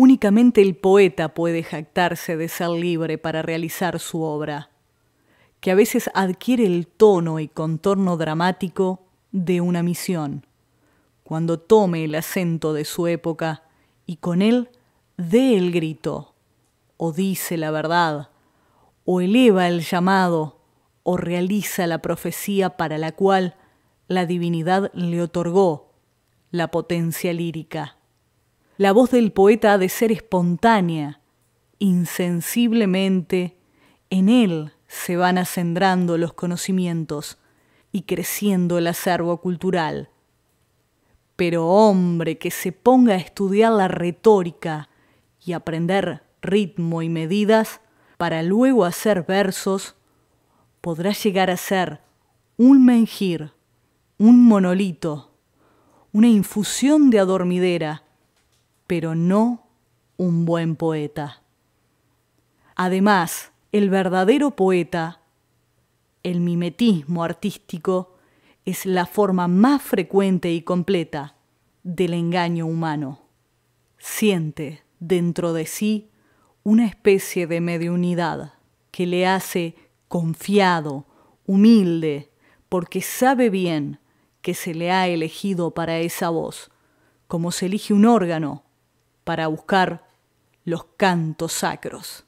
Únicamente el poeta puede jactarse de ser libre para realizar su obra, que a veces adquiere el tono y contorno dramático de una misión, cuando tome el acento de su época y con él dé el grito, o dice la verdad, o eleva el llamado, o realiza la profecía para la cual la divinidad le otorgó la potencia lírica la voz del poeta ha de ser espontánea, insensiblemente, en él se van acendrando los conocimientos y creciendo el acervo cultural. Pero hombre que se ponga a estudiar la retórica y aprender ritmo y medidas para luego hacer versos, podrá llegar a ser un menjir, un monolito, una infusión de adormidera, pero no un buen poeta. Además, el verdadero poeta, el mimetismo artístico, es la forma más frecuente y completa del engaño humano. Siente dentro de sí una especie de mediunidad que le hace confiado, humilde, porque sabe bien que se le ha elegido para esa voz, como se elige un órgano para buscar los cantos sacros.